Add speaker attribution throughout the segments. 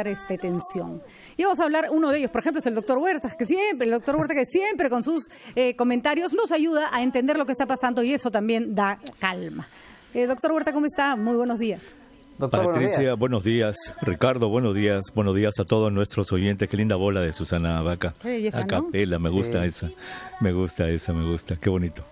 Speaker 1: esta tensión. Y vamos a hablar, uno de ellos, por ejemplo, es el doctor Huerta, que siempre, el doctor Huerta que siempre con sus eh, comentarios nos ayuda a entender lo que está pasando y eso también da calma. Eh, doctor Huerta, ¿cómo está? Muy buenos días.
Speaker 2: Doctor, Patricia, buenos días. Ricardo, buenos días. Buenos días a todos nuestros oyentes. Qué linda bola de Susana Vaca. me gusta esa. Me gusta esa, me gusta. Qué bonito.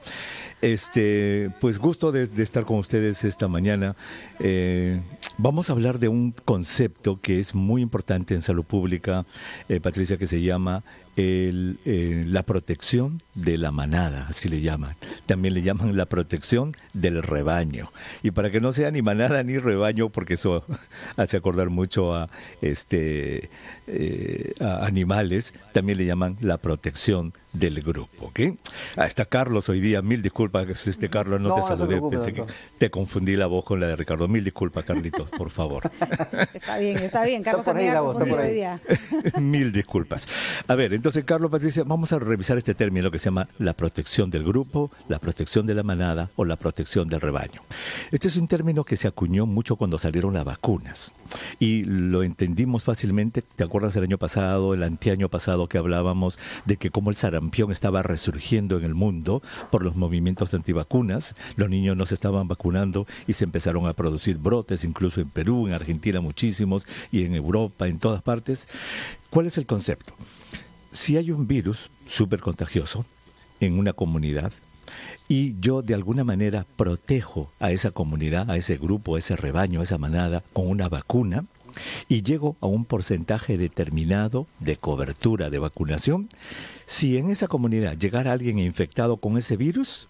Speaker 2: Este, pues gusto de, estar con ustedes esta mañana. Eh, Vamos a hablar de un concepto que es muy importante en salud pública, eh, Patricia, que se llama el, eh, la protección de la manada, así le llaman. También le llaman la protección del rebaño. Y para que no sea ni manada ni rebaño, porque eso hace acordar mucho a, este, eh, animales, también le llaman la protección del grupo. ¿okay? Ah está Carlos hoy día. Mil disculpas, este Carlos, no, te saludé. Pensé que te confundí la voz con la de Ricardo. Mil disculpas, Carlitos, por favor.
Speaker 1: está bien, está bien. Carlos, está por ahí la voz,
Speaker 2: Mil disculpas. A ver, entonces, Carlos Patricia, vamos a revisar este término que se llama la protección del grupo, la protección de la manada o la protección del rebaño. Este es un término que se acuñó mucho cuando salieron las vacunas y lo entendimos fácilmente. ¿Te acuerdas el año pasado, el anteaño pasado que hablábamos de que como el sarampión estaba resurgiendo en el mundo por los movimientos antivacunas, los niños no se estaban vacunando y se empezaron a producir brotes, incluso en Perú, en Argentina muchísimos y en Europa, en todas partes? ¿Cuál es el concepto? si hay un virus súper contagioso en una comunidad y yo de alguna manera protejo a esa comunidad, a ese grupo, a ese rebaño, a esa manada con una vacuna, y llego a un porcentaje determinado de cobertura de vacunación, si en esa comunidad llegara alguien infectado con ese virus,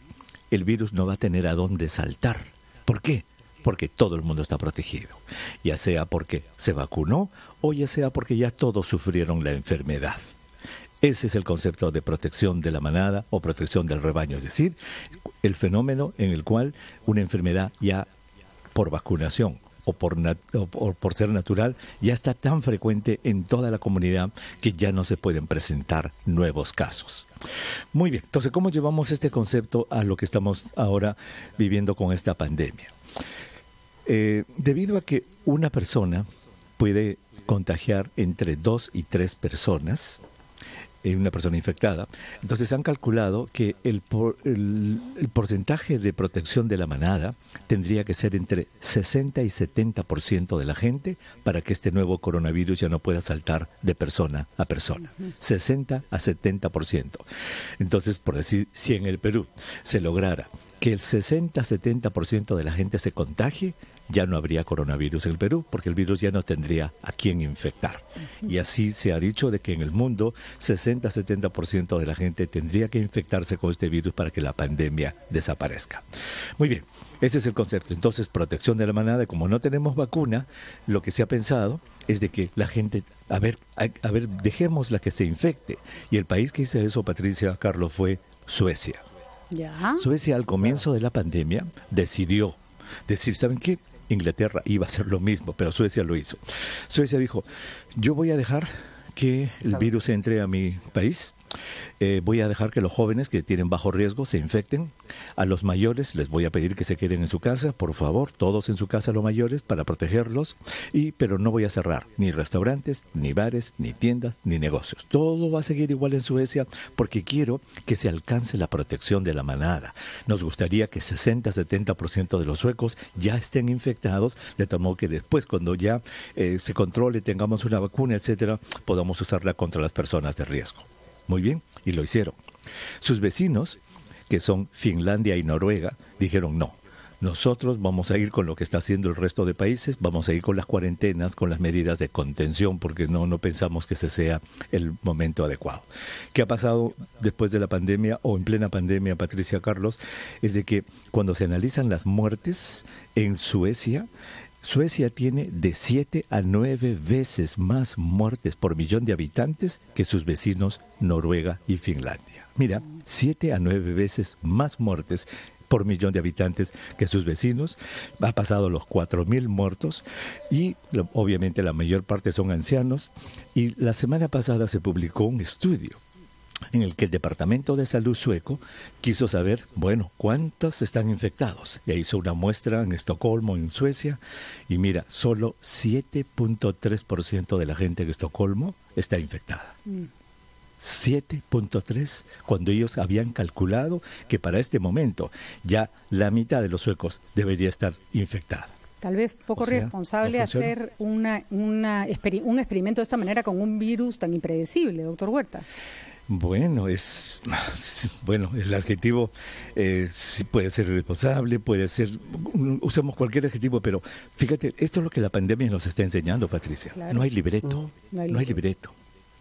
Speaker 2: el virus no va a tener a dónde saltar. ¿Por qué? Porque todo el mundo está protegido, ya sea porque se vacunó o ya sea porque ya todos sufrieron la enfermedad. Ese es el concepto de protección de la manada o protección del rebaño, es decir, el fenómeno en el cual una enfermedad ya por vacunación o por, por, ser natural, ya está tan frecuente en toda la comunidad que ya no se pueden presentar nuevos casos. Muy bien, entonces, ¿cómo llevamos este concepto a lo que estamos ahora viviendo con esta pandemia? Eh, debido a que una persona puede contagiar entre dos y tres personas, en una persona infectada. Entonces han calculado que el, el, porcentaje de protección de la manada tendría que ser entre 60 y 70% de la gente para que este nuevo coronavirus ya no pueda saltar de persona a persona. 60 a 70%. Entonces, por decir, si en el Perú se lograra que el 60-70% de la gente se contagie, ya no habría coronavirus en el Perú, porque el virus ya no tendría a quién infectar. Y así se ha dicho de que en el mundo 60-70% de la gente tendría que infectarse con este virus para que la pandemia desaparezca. Muy bien, ese es el concepto. Entonces, protección de la manada, como no tenemos vacuna, lo que se ha pensado es de que la gente, a ver, a, a la que se infecte. Y el país que hizo eso, Patricia Carlos, fue Suecia. Suecia al comienzo de la pandemia decidió decir, ¿saben qué? Inglaterra iba a hacer lo mismo, pero Suecia lo hizo. Suecia dijo, yo voy a dejar que el virus entre a mi país eh, voy a dejar que los jóvenes que tienen bajo riesgo se infecten. A los mayores les voy a pedir que se queden en su casa, por favor, todos en su casa los mayores para protegerlos. Y pero no voy a cerrar ni restaurantes, ni bares, ni tiendas, ni negocios. Todo va a seguir igual en Suecia porque quiero que se alcance la protección de la manada. Nos gustaría que 60-70% de los suecos ya estén infectados, de tal modo que después cuando ya eh, se controle, tengamos una vacuna, etcétera, podamos usarla contra las personas de riesgo. Muy bien, y lo hicieron. Sus vecinos, que son Finlandia y Noruega, dijeron no. Nosotros vamos a ir con lo que está haciendo el resto de países, vamos a ir con las cuarentenas, con las medidas de contención, porque no, no pensamos que ese sea el momento adecuado. ¿Qué ha pasado después de la pandemia o en plena pandemia, Patricia Carlos? Es de que cuando se analizan las muertes en Suecia, Suecia tiene de 7 a 9 veces más muertes por millón de habitantes que sus vecinos Noruega y Finlandia. Mira, 7 a 9 veces más muertes por millón de habitantes que sus vecinos. Ha pasado los mil muertos y obviamente la mayor parte son ancianos. Y la semana pasada se publicó un estudio en el que el Departamento de Salud sueco quiso saber, bueno, cuántos están infectados. y hizo una muestra en Estocolmo, en Suecia, y mira, solo 7.3% de la gente en Estocolmo está infectada. 7.3 mm. cuando ellos habían calculado que para este momento ya la mitad de los suecos debería estar infectada.
Speaker 1: Tal vez poco responsable hacer una, una, un experimento de esta manera con un virus tan impredecible, doctor Huerta.
Speaker 2: Bueno, es bueno el adjetivo eh, puede ser responsable, puede ser usamos cualquier adjetivo, pero fíjate esto es lo que la pandemia nos está enseñando, Patricia. No hay libreto, mm, no, hay libreto.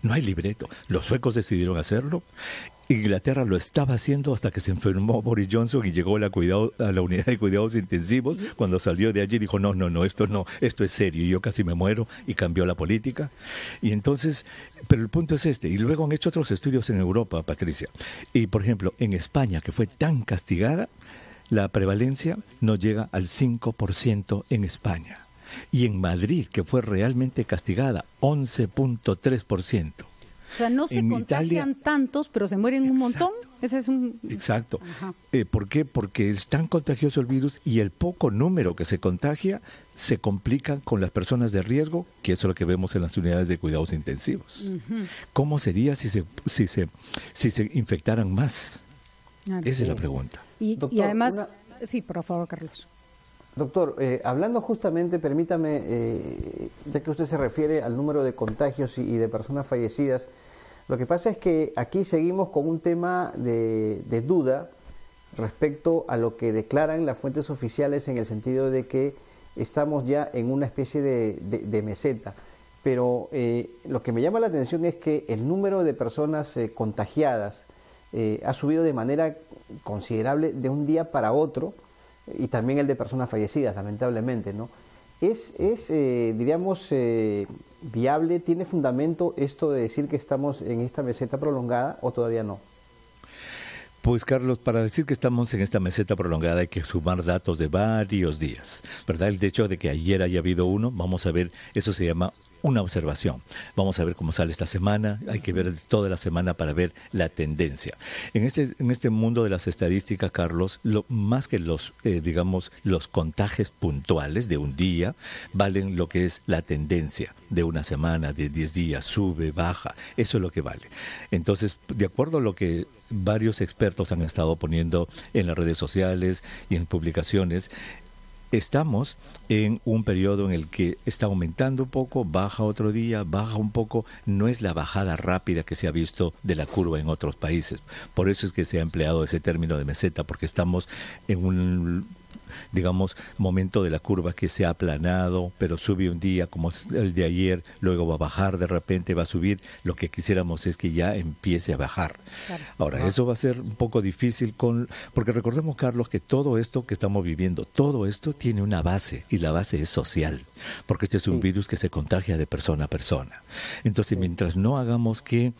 Speaker 2: No hay libreto. Los suecos decidieron hacerlo. Inglaterra lo estaba haciendo hasta que se enfermó Boris Johnson y llegó a la, cuidado, a la unidad de cuidados intensivos. Cuando salió de allí dijo, no, no, no, esto no, esto es serio, Y yo casi me muero y cambió la política. Y entonces, pero el punto es este, y luego han hecho otros estudios en Europa, Patricia. Y por ejemplo, en España, que fue tan castigada, la prevalencia no llega al 5% en España y en Madrid, que fue realmente castigada, 11.3%. O
Speaker 1: sea, no se contagian tantos, pero se mueren un montón. Ese es un.
Speaker 2: Exacto. Eh, ¿Por qué? Porque es tan contagioso el virus y el poco número que se contagia se complica con las personas de riesgo, que es lo que vemos en las unidades de cuidados intensivos. ¿Cómo sería si se, si se, si se infectaran más? Esa es la pregunta.
Speaker 1: Y, además, sí, por favor, Carlos.
Speaker 2: Doctor, eh, hablando justamente, permítame, eh, ya que usted se refiere al número de contagios y, de personas fallecidas, lo que pasa es que aquí seguimos con un tema de, duda respecto a lo que declaran las fuentes oficiales en el sentido de que estamos ya en una especie de, meseta. Pero eh, lo que me llama la atención es que el número de personas contagiadas ha subido de manera considerable de un día para otro y también el de personas fallecidas, lamentablemente, ¿no? ¿Es, es eh, diríamos, eh, viable, tiene fundamento esto de decir que estamos en esta meseta prolongada o todavía no? Pues Carlos, para decir que estamos en esta meseta prolongada hay que sumar datos de varios días, ¿verdad? El hecho de que ayer haya habido uno, vamos a ver, eso se llama una observación. Vamos a ver cómo sale esta semana. Hay que ver toda la semana para ver la tendencia. En este, en este mundo de las estadísticas, Carlos, lo, más que los, eh, digamos, los contajes puntuales de un día, valen lo que es la tendencia de una semana, de 10 días, sube, baja. Eso es lo que vale. Entonces, de acuerdo a lo que varios expertos han estado poniendo en las redes sociales y en publicaciones, estamos en un periodo en el que está aumentando un poco, baja otro día, baja un poco, no es la bajada rápida que se ha visto de la curva en otros países. Por eso es que se ha empleado ese término de meseta, porque estamos en un digamos, momento de la curva que se ha aplanado, pero sube un día como el de ayer, luego va a bajar, de repente va a subir. Lo que quisiéramos es que ya empiece a bajar. Ahora, ah. eso va a ser un poco difícil con porque recordemos Carlos que todo esto que estamos viviendo, todo esto tiene una base y la base es social, porque este es un virus que se contagia de persona a persona. Entonces, mientras no hagamos que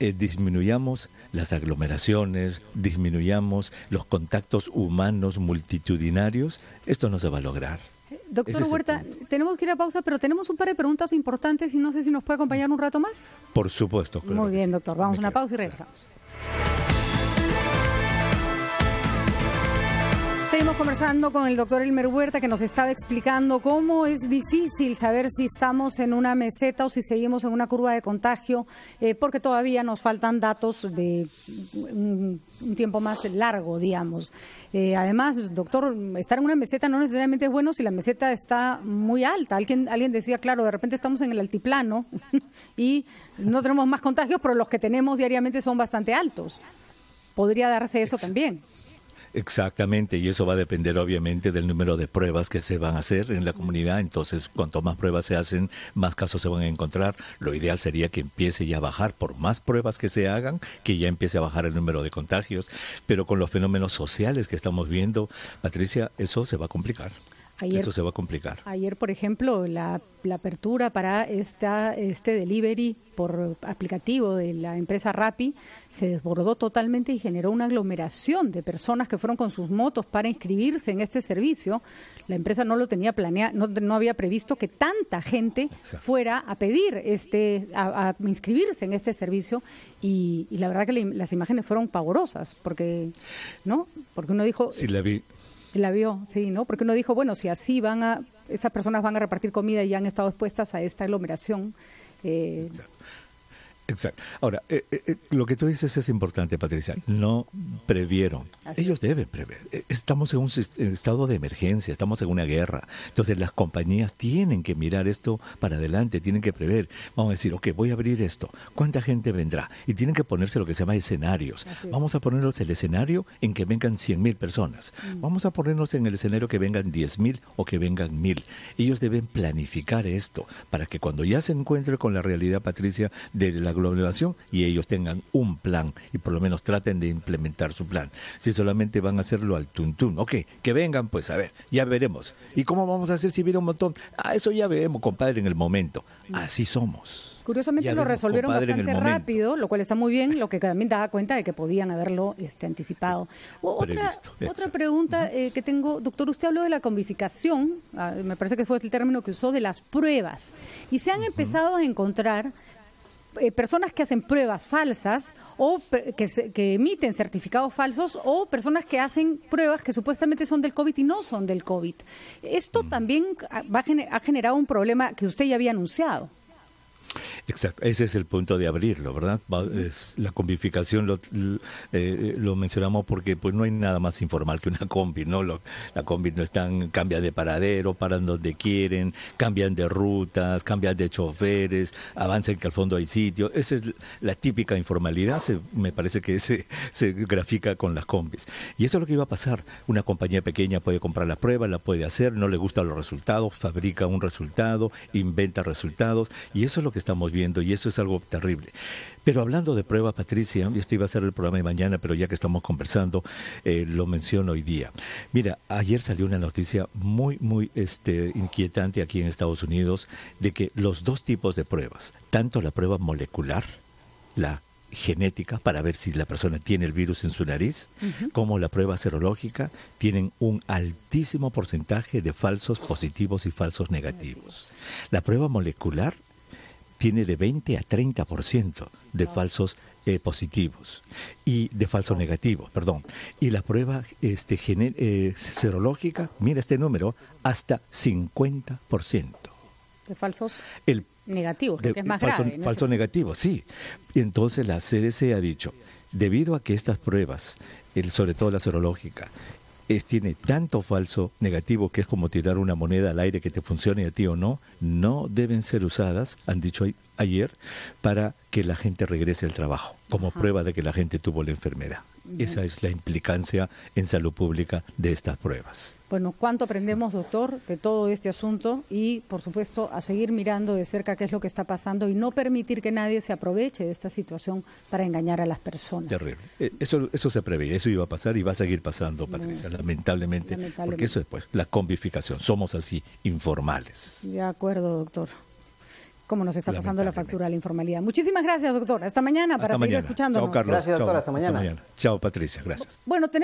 Speaker 2: eh, disminuyamos las aglomeraciones, disminuyamos los contactos humanos multitudinarios, esto no se va a lograr.
Speaker 1: Eh, doctor Huerta, tenemos que ir a pausa, pero tenemos un par de preguntas importantes y no sé si nos puede acompañar un rato más.
Speaker 2: Por supuesto,
Speaker 1: claro. Muy bien, doctor. Vamos a una pausa y regresamos. Seguimos conversando con el doctor Elmer Huerta que nos estaba explicando cómo es difícil saber si estamos en una meseta o si seguimos en una curva de contagio, eh, porque todavía nos faltan datos de un, tiempo más largo, digamos. Eh, además, doctor, estar en una meseta no necesariamente es bueno si la meseta está muy alta. Alguien, alguien decía, claro, de repente estamos en el altiplano y no tenemos más contagios, pero los que tenemos diariamente son bastante altos. Podría darse eso también.
Speaker 2: Exactamente, y eso va a depender obviamente del número de pruebas que se van a hacer en la comunidad. Entonces, cuanto más pruebas se hacen, más casos se van a encontrar. Lo ideal sería que empiece ya a bajar, por más pruebas que se hagan, que ya empiece a bajar el número de contagios. Pero con los fenómenos sociales que estamos viendo, Patricia, eso se va a complicar. Eso se va a complicar.
Speaker 1: Ayer, por ejemplo, la, apertura para esta, este delivery por aplicativo de la empresa Rappi se desbordó totalmente y generó una aglomeración de personas que fueron con sus motos para inscribirse en este servicio. La empresa no lo tenía planeado, no, no había previsto que tanta gente fuera a pedir este, a, inscribirse en este servicio y, la verdad que las imágenes fueron pavorosas porque, ¿no? Porque uno dijo... Sí, la vi. La vio, sí, ¿no? Porque uno dijo, bueno, si así van a, esas personas van a repartir comida y han estado expuestas a esta aglomeración. Eh,
Speaker 2: Exacto. Ahora, eh, eh, eh, lo que tú dices es importante, Patricia. No previeron. Ellos deben prever. Estamos en un estado de emergencia, estamos en una guerra. Entonces las compañías tienen que mirar esto para adelante, tienen que prever. Vamos a decir, ok, voy a abrir esto. ¿Cuánta gente vendrá? Y tienen que ponerse lo que se llama escenarios. Vamos a ponernos el escenario en que vengan 100.000 personas. Mm. Vamos a ponernos en el escenario que vengan 10.000 o que vengan 1.000. Ellos deben planificar esto para que cuando ya se encuentre con la realidad, Patricia, de la y ellos tengan un plan y por lo menos traten de implementar su plan. Si solamente van a hacerlo al tuntún, ok, que vengan, pues a ver, ya veremos. ¿Y cómo vamos a hacer si viene un montón? Ah, eso ya veremos, compadre, en el momento. Así somos.
Speaker 1: Curiosamente lo resolvieron bastante rápido, lo cual está muy bien, lo que también daba cuenta de que podían haberlo este, anticipado. otra, pregunta eh, que tengo, doctor, usted habló de la combificación, ah, me parece que fue el término que usó, de las pruebas, y se han empezado a encontrar eh, personas que hacen pruebas falsas o que, emiten certificados falsos o personas que hacen pruebas que supuestamente son del COVID y no son del COVID. Esto mm. también ah, ha generado un problema que usted ya había anunciado.
Speaker 2: Exacto, ese es el punto de abrirlo, ¿verdad? la combificación eh, eh, lo, mencionamos porque pues no hay nada más informal que una combi, ¿no? la combi no están, cambia de paradero, paran donde quieren, cambian de rutas, cambian de choferes, avancen que al fondo hay sitio. Esa es la típica informalidad, me parece que se, se grafica con las combis. Y eso es lo que iba a pasar. Una compañía pequeña puede comprar la prueba, la puede hacer, no le gustan los resultados, fabrica un resultado, inventa resultados, y eso es lo que estamos viendo y eso es algo terrible. Pero hablando de pruebas, Patricia, este iba a ser el programa de mañana, pero ya que estamos conversando, eh, lo menciono hoy día. Mira, ayer salió una noticia muy, muy este, inquietante aquí en Estados Unidos de que los dos tipos de pruebas, tanto la prueba molecular, la genética para ver si la persona tiene el virus en su nariz, como la prueba serológica, tienen un altísimo porcentaje de falsos positivos y falsos negativos. La prueba molecular tiene de 20 a 30% de falsos eh, positivos y de falsos negativos, perdón. Y la prueba este, eh, serológica, mira este número, hasta 50%.
Speaker 1: De falsos negativos, que es más grave. Falso
Speaker 2: negativo, sí. Entonces la CDC ha dicho, debido a que estas pruebas, sobre todo la serológica, es, tiene tanto falso negativo que es como tirar una moneda al aire que te funcione a ti o no, no deben ser usadas, han dicho ayer para que la gente regrese al trabajo, como prueba de que la gente tuvo la enfermedad. Esa es la implicancia en salud pública de estas pruebas.
Speaker 1: Bueno, cuánto aprendemos, doctor, de todo este asunto y, por supuesto, a seguir mirando de cerca qué es lo que está pasando y no permitir que nadie se aproveche de esta situación para engañar a las personas. Terrible.
Speaker 2: Eh, eso, se prevé, eso iba a pasar y va a seguir pasando, Patricia, lamentablemente, porque eso es pues, la convivificación. Somos así, informales.
Speaker 1: De acuerdo, doctor. Cómo nos está pasando la factura a la informalidad. Muchísimas gracias, doctora. Hasta mañana para seguir escuchando. escuchándonos. Gracias, doctora. mañana. Hasta
Speaker 2: mañana. Chao, Patricia. Gracias.
Speaker 1: Bueno, tenemos